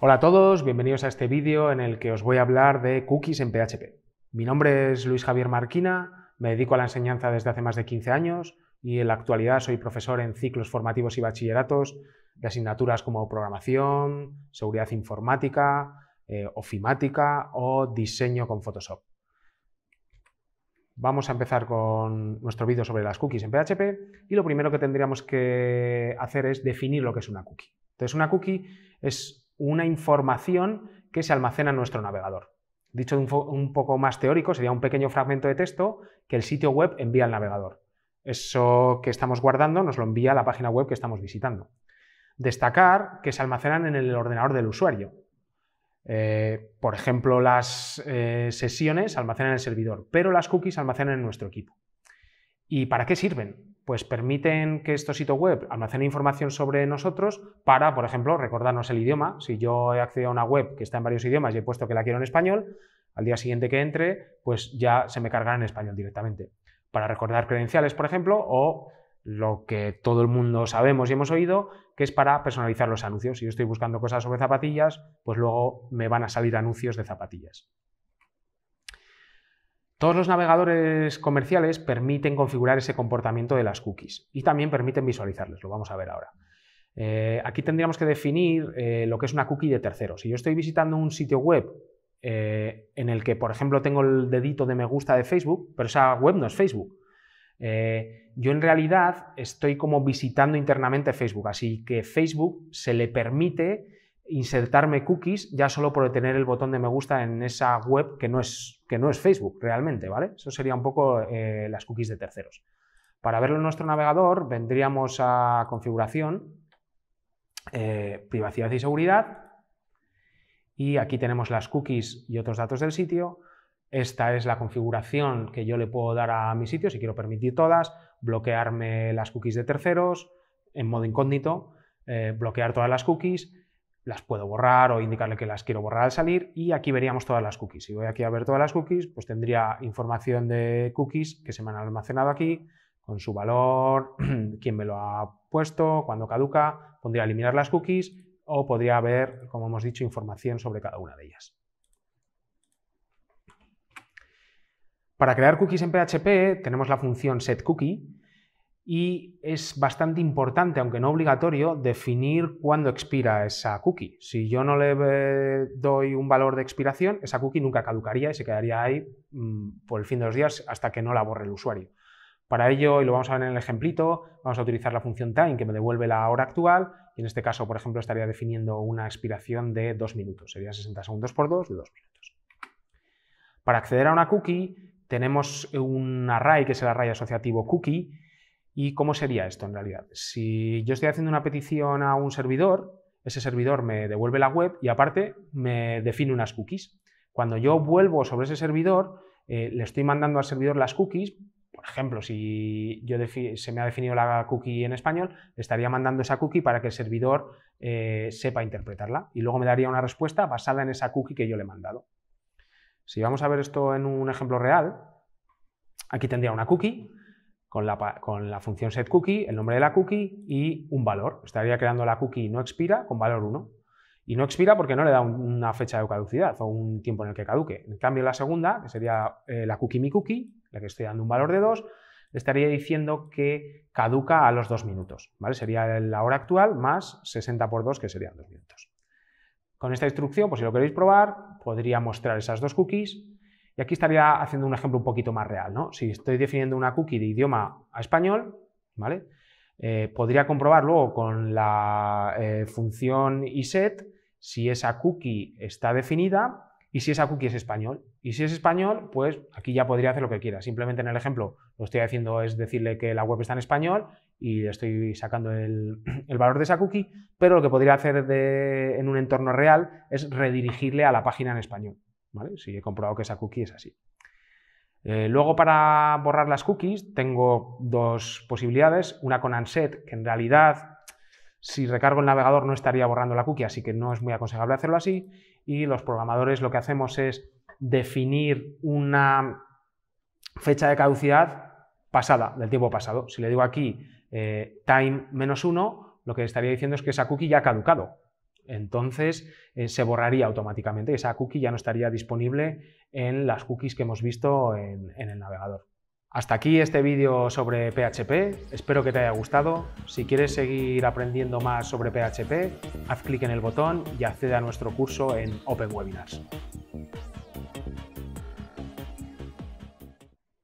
Hola a todos, bienvenidos a este vídeo en el que os voy a hablar de cookies en PHP. Mi nombre es Luis Javier Marquina, me dedico a la enseñanza desde hace más de 15 años y en la actualidad soy profesor en ciclos formativos y bachilleratos de asignaturas como programación, seguridad informática, eh, ofimática o diseño con Photoshop. Vamos a empezar con nuestro vídeo sobre las cookies en PHP y lo primero que tendríamos que hacer es definir lo que es una cookie. Entonces una cookie es una información que se almacena en nuestro navegador. Dicho un, poco más teórico, sería un pequeño fragmento de texto que el sitio web envía al navegador. Eso que estamos guardando nos lo envía a la página web que estamos visitando. Destacar que se almacenan en el ordenador del usuario. Eh, por ejemplo, las eh, sesiones se almacenan en el servidor, pero las cookies almacenan en nuestro equipo. ¿Y para qué sirven? Pues permiten que estos sitios web almacenen información sobre nosotros para, por ejemplo, recordarnos el idioma. Si yo he accedido a una web que está en varios idiomas y he puesto que la quiero en español, al día siguiente que entre, pues ya se me cargará en español directamente. Para recordar credenciales, por ejemplo, o lo que todo el mundo sabemos y hemos oído, que es para personalizar los anuncios. Si yo estoy buscando cosas sobre zapatillas, pues luego me van a salir anuncios de zapatillas. Todos los navegadores comerciales permiten configurar ese comportamiento de las cookies y también permiten visualizarles, lo vamos a ver ahora. Eh, aquí tendríamos que definir eh, lo que es una cookie de terceros. Si yo estoy visitando un sitio web eh, en el que, por ejemplo, tengo el dedito de me gusta de Facebook, pero esa web no es Facebook, yo en realidad estoy como visitando internamente Facebook, así que Facebook se le permite insertarme cookies ya solo por tener el botón de me gusta en esa web que no es, que no es Facebook realmente, ¿vale? Eso sería un poco eh, las cookies de terceros. Para verlo en nuestro navegador vendríamos a configuración, eh, privacidad y seguridad, y aquí tenemos las cookies y otros datos del sitio. Esta es la configuración que yo le puedo dar a mi sitio, si quiero permitir todas, bloquearme las cookies de terceros en modo incógnito, eh, bloquear todas las cookies, las puedo borrar o indicarle que las quiero borrar al salir y aquí veríamos todas las cookies. Si voy aquí a ver todas las cookies, pues tendría información de cookies que se me han almacenado aquí, con su valor, quién me lo ha puesto, cuándo caduca, podría eliminar las cookies o podría ver, como hemos dicho, información sobre cada una de ellas. Para crear cookies en PHP tenemos la función setCookie, y es bastante importante, aunque no obligatorio, definir cuándo expira esa cookie. Si yo no le doy un valor de expiración, esa cookie nunca caducaría y se quedaría ahí mm, por el fin de los días hasta que no la borre el usuario. Para ello, y lo vamos a ver en el ejemplito, vamos a utilizar la función time que me devuelve la hora actual y en este caso, por ejemplo, estaría definiendo una expiración de dos minutos. Sería 60 segundos por dos, de dos minutos. Para acceder a una cookie tenemos un array que es el array asociativo cookie ¿Y cómo sería esto en realidad? Si yo estoy haciendo una petición a un servidor, ese servidor me devuelve la web y aparte me define unas cookies. Cuando yo vuelvo sobre ese servidor, eh, le estoy mandando al servidor las cookies. Por ejemplo, si se me ha definido la cookie en español, estaría mandando esa cookie para que el servidor eh, sepa interpretarla y luego me daría una respuesta basada en esa cookie que yo le he mandado. Si vamos a ver esto en un ejemplo real, aquí tendría una cookie con la, función set función setCookie, el nombre de la cookie y un valor. Estaría creando la cookie no expira con valor 1. Y no expira porque no le da una fecha de caducidad o un tiempo en el que caduque. En cambio, la segunda, que sería eh, la cookie mi cookie, la que estoy dando un valor de 2, le estaría diciendo que caduca a los 2 minutos. ¿vale? Sería la hora actual más 60 por 2, que serían 2 minutos. Con esta instrucción, pues si lo queréis probar, podría mostrar esas dos cookies y aquí estaría haciendo un ejemplo un poquito más real, ¿no? Si estoy definiendo una cookie de idioma a español, ¿vale? Eh, podría comprobar luego con la eh, función iset si esa cookie está definida y si esa cookie es español. Y si es español, pues aquí ya podría hacer lo que quiera. Simplemente en el ejemplo lo estoy haciendo es decirle que la web está en español y estoy sacando el, valor de esa cookie, pero lo que podría hacer en un entorno real es redirigirle a la página en español. Si he comprobado que esa cookie es así. Eh, luego para borrar las cookies tengo dos posibilidades, una con Anset, que en realidad si recargo el navegador no estaría borrando la cookie, así que no es muy aconsejable hacerlo así, y los programadores lo que hacemos es definir una fecha de caducidad pasada, del tiempo pasado. Si le digo aquí eh, time menos 1, lo que estaría diciendo es que esa cookie ya ha caducado, entonces eh, se borraría automáticamente esa cookie ya no estaría disponible en las cookies que hemos visto en, en el navegador. Hasta aquí este vídeo sobre PHP, espero que te haya gustado. Si quieres seguir aprendiendo más sobre PHP, haz clic en el botón y accede a nuestro curso en Open Webinars.